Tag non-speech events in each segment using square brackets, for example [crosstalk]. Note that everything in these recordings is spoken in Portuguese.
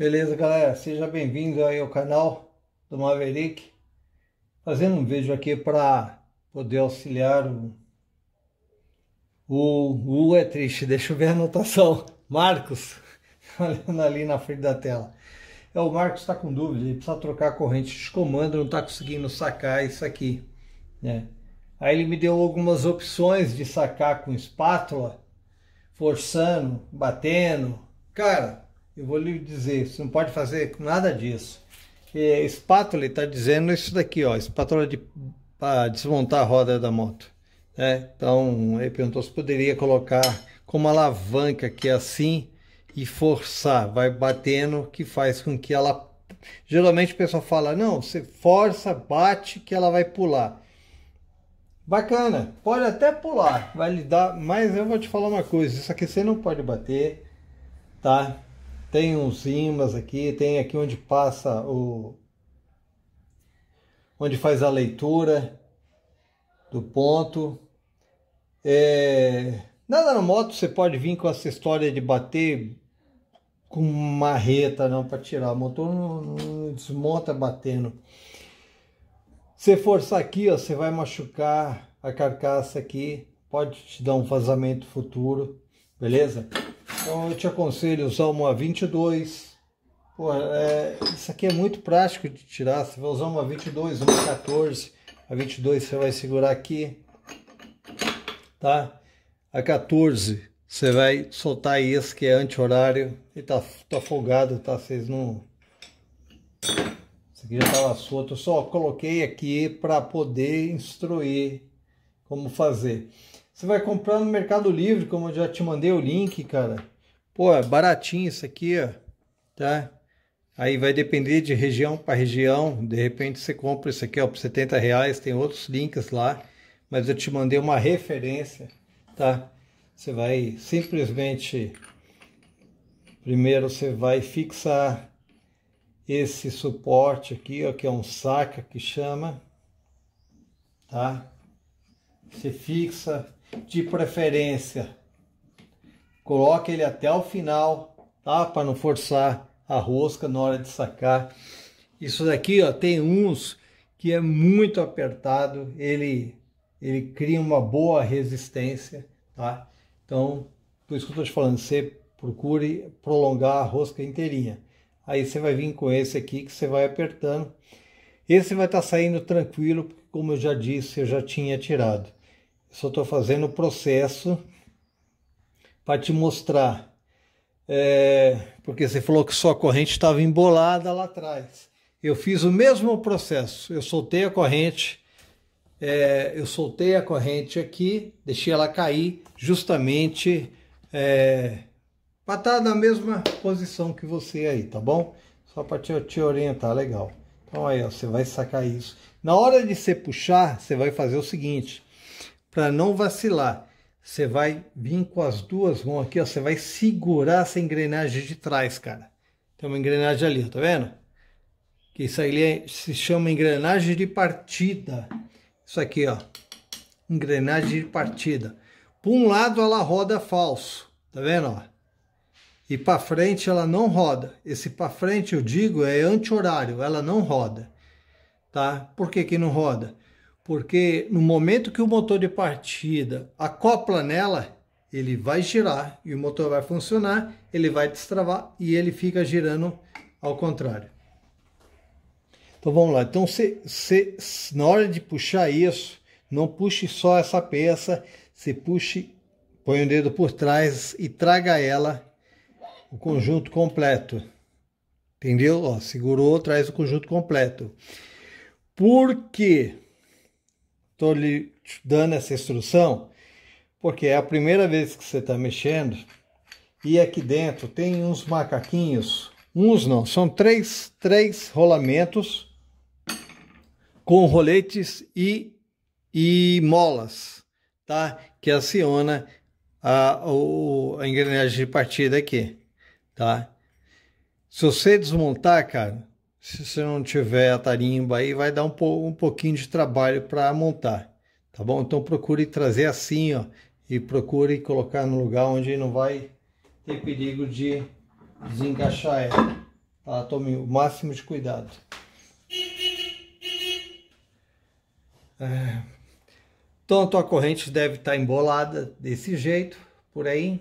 Beleza, galera? Seja bem-vindo aí ao canal do Maverick. Fazendo um vídeo aqui para poder auxiliar o... o... U é triste, deixa eu ver a anotação. [laughs] Marcos, [laughs] olhando ali na frente da tela. É, o Marcos está com dúvida, ele precisa trocar a corrente de comando, não está conseguindo sacar isso aqui. Né? Aí ele me deu algumas opções de sacar com espátula, forçando, batendo. Cara, eu vou lhe dizer, você não pode fazer nada disso. É, espátula está dizendo isso daqui, ó, espátula de, para desmontar a roda da moto. Né? Então, ele perguntou se poderia colocar como alavanca aqui assim e forçar, vai batendo, que faz com que ela... Geralmente o pessoal fala, não, você força, bate, que ela vai pular. Bacana, pode até pular, vai lhe dar, mas eu vou te falar uma coisa, isso aqui você não pode bater, tá? tem uns imãs aqui, tem aqui onde passa o. onde faz a leitura do ponto. É, nada na moto, você pode vir com essa história de bater com marreta não para tirar. O motor não, não desmonta batendo. Se forçar aqui, ó, você vai machucar a carcaça aqui, pode te dar um vazamento futuro, beleza? Então eu te aconselho usar uma 22. Pô, é, isso aqui é muito prático de tirar. Você vai usar uma 22, uma 14. A 22 você vai segurar aqui, tá? A 14 você vai soltar esse que é anti-horário. E tá, tá folgado, tá? Vocês não... Isso aqui já tava solto. Eu só coloquei aqui para poder instruir como fazer. Você vai comprar no Mercado Livre, como eu já te mandei o link, cara. Pô, é baratinho isso aqui, ó. Tá? Aí vai depender de região para região. De repente você compra isso aqui, ó, por 70 reais. Tem outros links lá. Mas eu te mandei uma referência, tá? Você vai simplesmente... Primeiro você vai fixar esse suporte aqui, ó, que é um saca que chama, tá? Você fixa de preferência. Coloque ele até o final, tá? Para não forçar a rosca na hora de sacar. Isso daqui, ó, tem uns que é muito apertado, ele ele cria uma boa resistência, tá? Então, por isso que eu estou te falando, você procure prolongar a rosca inteirinha. Aí você vai vir com esse aqui que você vai apertando. Esse vai estar tá saindo tranquilo, como eu já disse, eu já tinha tirado só estou fazendo o processo para te mostrar. É, porque você falou que sua corrente estava embolada lá atrás. Eu fiz o mesmo processo. Eu soltei a corrente, é, eu soltei a corrente aqui, deixei ela cair justamente é, para estar tá na mesma posição que você aí, tá bom? Só para te, te orientar, legal. Então aí, ó, você vai sacar isso. Na hora de você puxar, você vai fazer o seguinte para não vacilar, você vai vir com as duas mãos aqui, ó, você vai segurar essa engrenagem de trás, cara. Tem uma engrenagem ali, tá vendo? Que isso ali é, se chama engrenagem de partida. Isso aqui, ó, engrenagem de partida. Por um lado ela roda falso, tá vendo? Ó? E para frente ela não roda. Esse para frente eu digo é anti-horário, ela não roda, tá? Por que que não roda? porque no momento que o motor de partida acopla nela, ele vai girar e o motor vai funcionar, ele vai destravar e ele fica girando ao contrário. Então vamos lá, então se, se, na hora de puxar isso, não puxe só essa peça, se puxe, põe o dedo por trás e traga ela, o conjunto completo. Entendeu? Ó, segurou, traz o conjunto completo. Por quê? estou lhe dando essa instrução porque é a primeira vez que você está mexendo e aqui dentro tem uns macaquinhos, uns não, são três, três rolamentos com roletes e, e molas, tá? Que aciona a, a engrenagem de partida aqui, tá? Se você desmontar, cara, se você não tiver a tarimba aí, vai dar um, po, um pouquinho de trabalho para montar, tá bom? Então procure trazer assim, ó, e procure colocar no lugar onde não vai ter perigo de desencaixar ela, tá? Tome o máximo de cuidado. É... Então a tua corrente deve estar tá embolada desse jeito, por aí,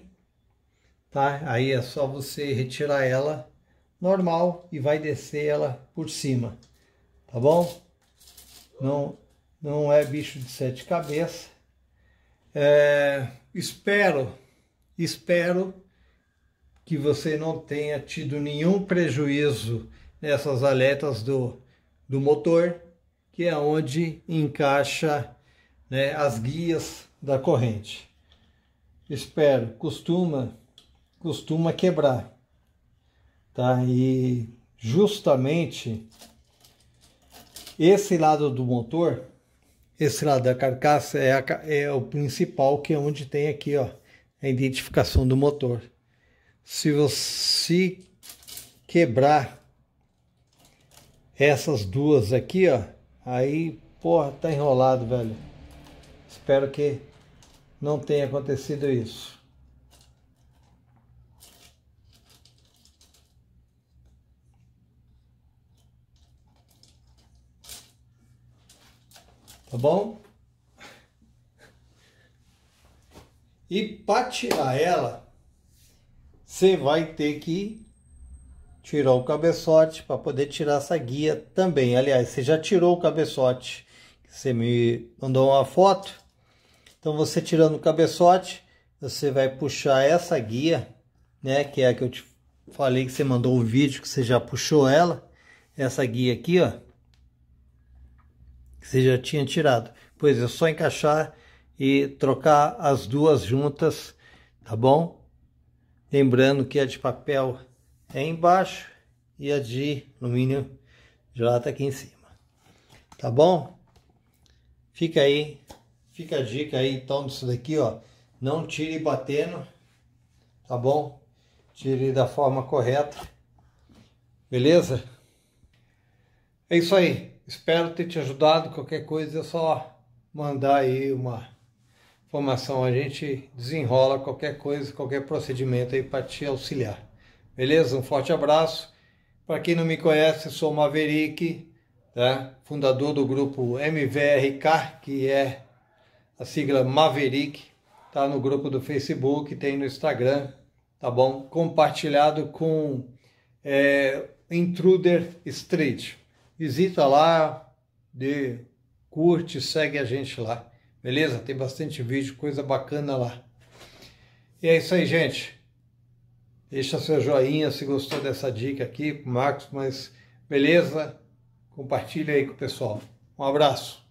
tá? Aí é só você retirar ela normal e vai descer ela por cima, tá bom? Não, não é bicho de sete cabeças. É, espero, espero que você não tenha tido nenhum prejuízo nessas aletas do, do motor, que é onde encaixa né, as guias da corrente. Espero, costuma, costuma quebrar. Tá? E justamente esse lado do motor, esse lado da carcaça é, a, é o principal que é onde tem aqui ó, a identificação do motor. Se você quebrar essas duas aqui, ó, aí, porra, tá enrolado, velho. Espero que não tenha acontecido isso. Tá bom? E para tirar ela, você vai ter que tirar o cabeçote para poder tirar essa guia também. Aliás, você já tirou o cabeçote, você me mandou uma foto. Então você tirando o cabeçote, você vai puxar essa guia, né, que é a que eu te falei que você mandou o vídeo que você já puxou ela, essa guia aqui, ó que você já tinha tirado. Pois é só encaixar e trocar as duas juntas, tá bom? Lembrando que a de papel é embaixo e a de alumínio de lata tá aqui em cima. Tá bom? Fica aí, fica a dica aí então disso daqui, ó. Não tire batendo, tá bom? Tire da forma correta. Beleza? É isso aí. Espero ter te ajudado. Qualquer coisa é só mandar aí uma informação. A gente desenrola qualquer coisa, qualquer procedimento aí para te auxiliar. Beleza? Um forte abraço. Para quem não me conhece, sou Maverick, tá? fundador do grupo MVRK, que é a sigla Maverick. Tá no grupo do Facebook, tem no Instagram, tá bom? Compartilhado com é, Intruder Street visita lá, de, curte, segue a gente lá. Beleza? Tem bastante vídeo, coisa bacana lá. E é isso aí, gente. Deixa seu joinha se gostou dessa dica aqui, Marcos, mas beleza? Compartilha aí com o pessoal. Um abraço.